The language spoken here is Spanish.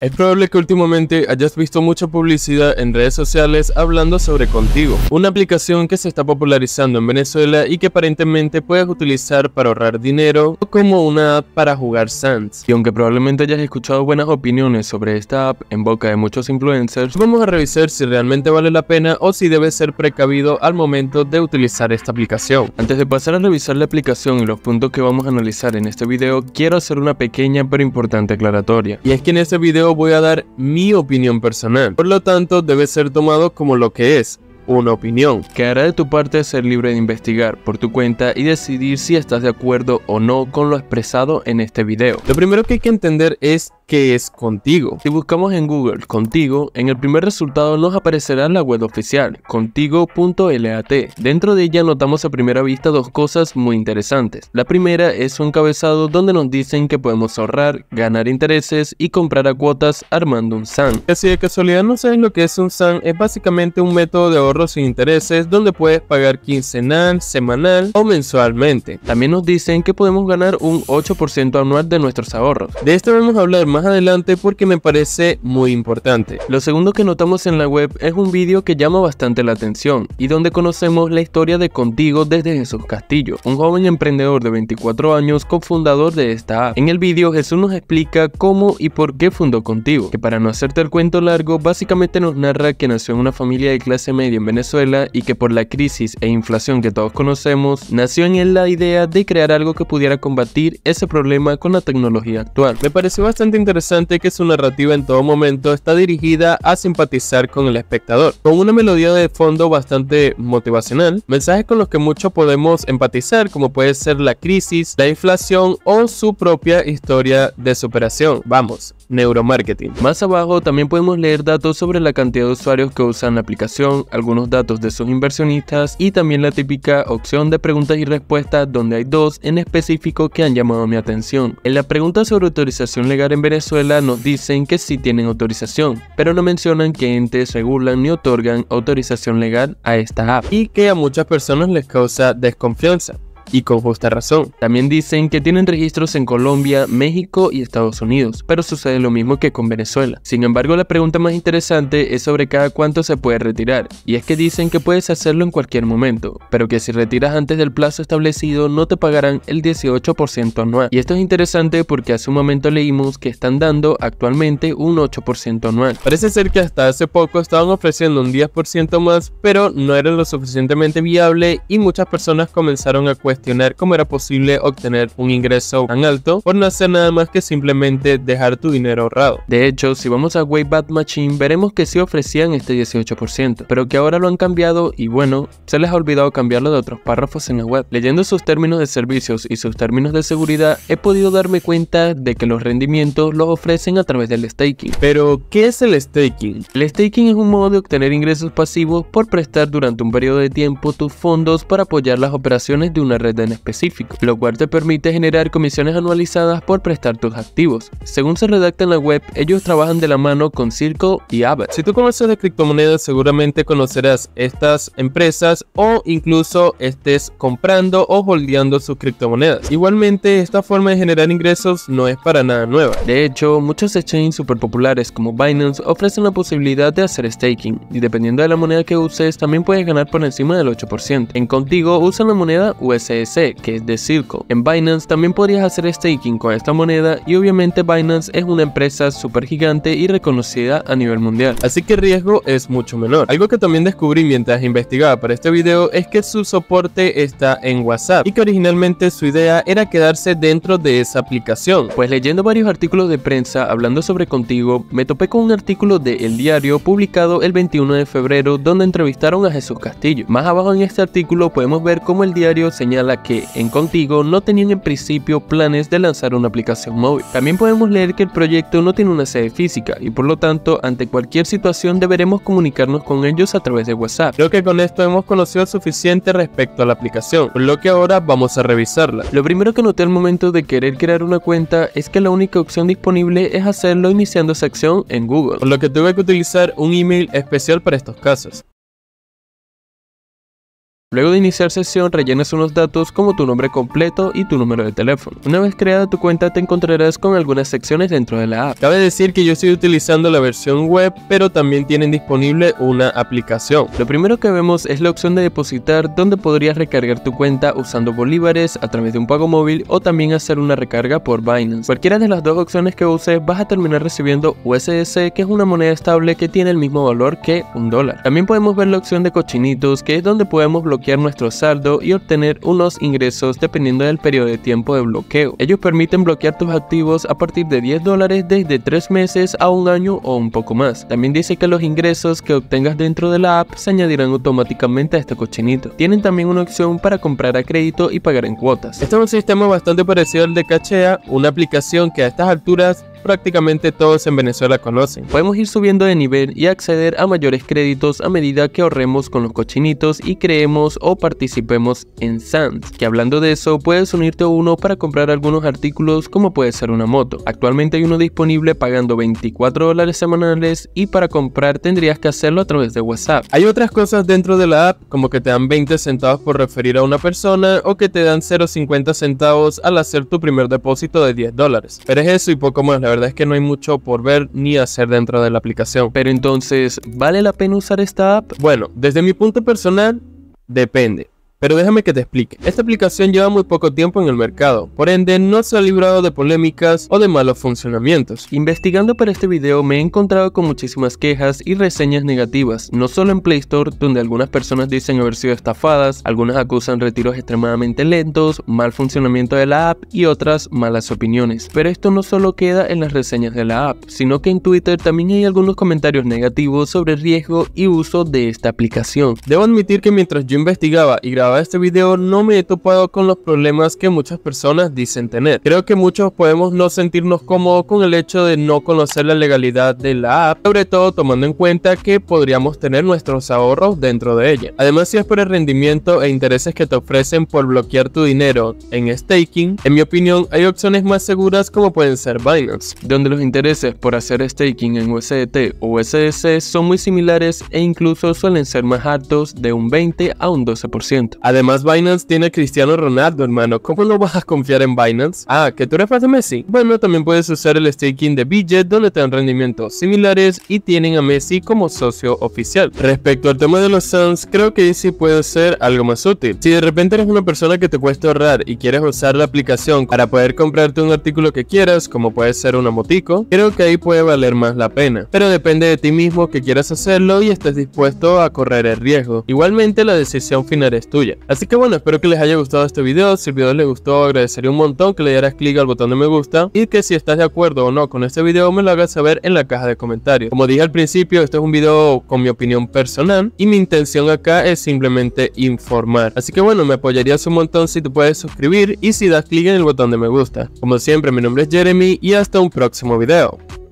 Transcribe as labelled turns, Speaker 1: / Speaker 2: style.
Speaker 1: Es probable que últimamente hayas visto mucha publicidad en redes sociales hablando sobre Contigo, una aplicación que se está popularizando en Venezuela y que aparentemente puedes utilizar para ahorrar dinero o como una app para jugar Sands. Y aunque probablemente hayas escuchado buenas opiniones sobre esta app en boca de muchos influencers, vamos a revisar si realmente vale la pena o si debes ser precavido al momento de utilizar esta aplicación. Antes de pasar a revisar la aplicación y los puntos que vamos a analizar en este video, quiero hacer una pequeña pero importante aclaratoria. Y es que en este video voy a dar mi opinión personal, por lo tanto debe ser tomado como lo que es, una opinión. hará de tu parte ser libre de investigar por tu cuenta y decidir si estás de acuerdo o no con lo expresado en este video. Lo primero que hay que entender es qué es Contigo. Si buscamos en Google Contigo, en el primer resultado nos aparecerá la web oficial, contigo.lat. Dentro de ella notamos a primera vista dos cosas muy interesantes. La primera es un cabezado donde nos dicen que podemos ahorrar, ganar intereses y comprar a cuotas armando un SAN. Si de casualidad no sabes lo que es un SAN, es básicamente un método de ahorro sin e intereses donde puedes pagar quincenal, semanal o mensualmente. También nos dicen que podemos ganar un 8% anual de nuestros ahorros. De esto vamos a hablar más adelante porque me parece muy importante. Lo segundo que notamos en la web es un vídeo que llama bastante la atención y donde conocemos la historia de Contigo desde Jesús Castillo, un joven emprendedor de 24 años cofundador de esta app. En el vídeo Jesús nos explica cómo y por qué fundó Contigo, que para no hacerte el cuento largo básicamente nos narra que nació en una familia de clase media Venezuela y que por la crisis e inflación que todos conocemos, nació en él la idea de crear algo que pudiera combatir ese problema con la tecnología actual. Me pareció bastante interesante que su narrativa en todo momento está dirigida a simpatizar con el espectador, con una melodía de fondo bastante motivacional, mensajes con los que muchos podemos empatizar como puede ser la crisis, la inflación o su propia historia de superación. Vamos, neuromarketing. Más abajo también podemos leer datos sobre la cantidad de usuarios que usan la aplicación, algunos datos de sus inversionistas y también la típica opción de preguntas y respuestas donde hay dos en específico que han llamado mi atención. En la pregunta sobre autorización legal en Venezuela nos dicen que sí tienen autorización, pero no mencionan que entes regulan ni otorgan autorización legal a esta app y que a muchas personas les causa desconfianza y con justa razón. También dicen que tienen registros en Colombia, México y Estados Unidos, pero sucede lo mismo que con Venezuela. Sin embargo, la pregunta más interesante es sobre cada cuánto se puede retirar, y es que dicen que puedes hacerlo en cualquier momento, pero que si retiras antes del plazo establecido no te pagarán el 18% anual. Y esto es interesante porque hace un momento leímos que están dando actualmente un 8% anual. Parece ser que hasta hace poco estaban ofreciendo un 10% más, pero no era lo suficientemente viable y muchas personas comenzaron a cuestionar cuestionar cómo era posible obtener un ingreso tan alto por no hacer nada más que simplemente dejar tu dinero ahorrado. De hecho, si vamos a Wayback Machine, veremos que sí ofrecían este 18%, pero que ahora lo han cambiado y bueno, se les ha olvidado cambiarlo de otros párrafos en la web. Leyendo sus términos de servicios y sus términos de seguridad, he podido darme cuenta de que los rendimientos los ofrecen a través del staking. Pero, ¿qué es el staking? El staking es un modo de obtener ingresos pasivos por prestar durante un periodo de tiempo tus fondos para apoyar las operaciones de una red en específico, lo cual te permite generar comisiones anualizadas por prestar tus activos. Según se redacta en la web, ellos trabajan de la mano con Circle y Abbott. Si tú conoces de criptomonedas, seguramente conocerás estas empresas o incluso estés comprando o holdeando sus criptomonedas. Igualmente, esta forma de generar ingresos no es para nada nueva. De hecho, muchos exchanges super populares como Binance ofrecen la posibilidad de hacer staking y dependiendo de la moneda que uses, también puedes ganar por encima del 8%. En Contigo usan la moneda USD que es de Circle. En Binance también podrías hacer staking con esta moneda y obviamente Binance es una empresa súper gigante y reconocida a nivel mundial. Así que el riesgo es mucho menor. Algo que también descubrí mientras investigaba para este video es que su soporte está en WhatsApp y que originalmente su idea era quedarse dentro de esa aplicación. Pues leyendo varios artículos de prensa hablando sobre Contigo, me topé con un artículo de El Diario publicado el 21 de febrero donde entrevistaron a Jesús Castillo. Más abajo en este artículo podemos ver cómo el diario señala la que en Contigo no tenían en principio planes de lanzar una aplicación móvil. También podemos leer que el proyecto no tiene una sede física y por lo tanto ante cualquier situación deberemos comunicarnos con ellos a través de WhatsApp. Creo que con esto hemos conocido suficiente respecto a la aplicación, por lo que ahora vamos a revisarla. Lo primero que noté al momento de querer crear una cuenta es que la única opción disponible es hacerlo iniciando acción en Google, por lo que tuve que utilizar un email especial para estos casos. Luego de iniciar sesión, rellenas unos datos como tu nombre completo y tu número de teléfono. Una vez creada tu cuenta, te encontrarás con algunas secciones dentro de la app. Cabe decir que yo estoy utilizando la versión web, pero también tienen disponible una aplicación. Lo primero que vemos es la opción de depositar, donde podrías recargar tu cuenta usando bolívares a través de un pago móvil o también hacer una recarga por Binance. Cualquiera de las dos opciones que uses, vas a terminar recibiendo uss que es una moneda estable que tiene el mismo valor que un dólar. También podemos ver la opción de cochinitos, que es donde podemos bloquear nuestro saldo y obtener unos ingresos dependiendo del periodo de tiempo de bloqueo. Ellos permiten bloquear tus activos a partir de 10 dólares desde 3 meses a un año o un poco más. También dice que los ingresos que obtengas dentro de la app se añadirán automáticamente a este cochinito. Tienen también una opción para comprar a crédito y pagar en cuotas. Este es un sistema bastante parecido al de Cachea, una aplicación que a estas alturas prácticamente todos en Venezuela conocen. Podemos ir subiendo de nivel y acceder a mayores créditos a medida que ahorremos con los cochinitos y creemos o participemos en Sands, que hablando de eso puedes unirte a uno para comprar algunos artículos como puede ser una moto. Actualmente hay uno disponible pagando 24 dólares semanales y para comprar tendrías que hacerlo a través de WhatsApp. Hay otras cosas dentro de la app como que te dan 20 centavos por referir a una persona o que te dan 0.50 centavos al hacer tu primer depósito de 10 dólares. Pero es eso y poco más. La verdad es que no hay mucho por ver ni hacer dentro de la aplicación. Pero entonces, ¿vale la pena usar esta app? Bueno, desde mi punto personal, depende. Pero déjame que te explique, esta aplicación lleva muy poco tiempo en el mercado, por ende no se ha librado de polémicas o de malos funcionamientos. Investigando para este video me he encontrado con muchísimas quejas y reseñas negativas, no solo en Play Store donde algunas personas dicen haber sido estafadas, algunas acusan retiros extremadamente lentos, mal funcionamiento de la app y otras malas opiniones. Pero esto no solo queda en las reseñas de la app, sino que en Twitter también hay algunos comentarios negativos sobre el riesgo y uso de esta aplicación. Debo admitir que mientras yo investigaba y grababa este video no me he topado con los problemas que muchas personas dicen tener. Creo que muchos podemos no sentirnos cómodos con el hecho de no conocer la legalidad de la app, sobre todo tomando en cuenta que podríamos tener nuestros ahorros dentro de ella. Además, si es por el rendimiento e intereses que te ofrecen por bloquear tu dinero en staking, en mi opinión hay opciones más seguras como pueden ser Binance, donde los intereses por hacer staking en USDT o USDC son muy similares e incluso suelen ser más altos de un 20 a un 12%. Además, Binance tiene a Cristiano Ronaldo, hermano. ¿Cómo no vas a confiar en Binance? Ah, que tú eres de Messi. Bueno, también puedes usar el staking de Bidget donde te dan rendimientos similares y tienen a Messi como socio oficial. Respecto al tema de los Suns, creo que sí puede ser algo más útil. Si de repente eres una persona que te cuesta ahorrar y quieres usar la aplicación para poder comprarte un artículo que quieras, como puede ser una motico, creo que ahí puede valer más la pena. Pero depende de ti mismo que quieras hacerlo y estés dispuesto a correr el riesgo. Igualmente la decisión final es tuya. Así que bueno, espero que les haya gustado este video, si el video les gustó agradecería un montón que le dieras clic al botón de me gusta y que si estás de acuerdo o no con este video me lo hagas saber en la caja de comentarios. Como dije al principio, esto es un video con mi opinión personal y mi intención acá es simplemente informar. Así que bueno, me apoyarías un montón si te puedes suscribir y si das clic en el botón de me gusta. Como siempre, mi nombre es Jeremy y hasta un próximo video.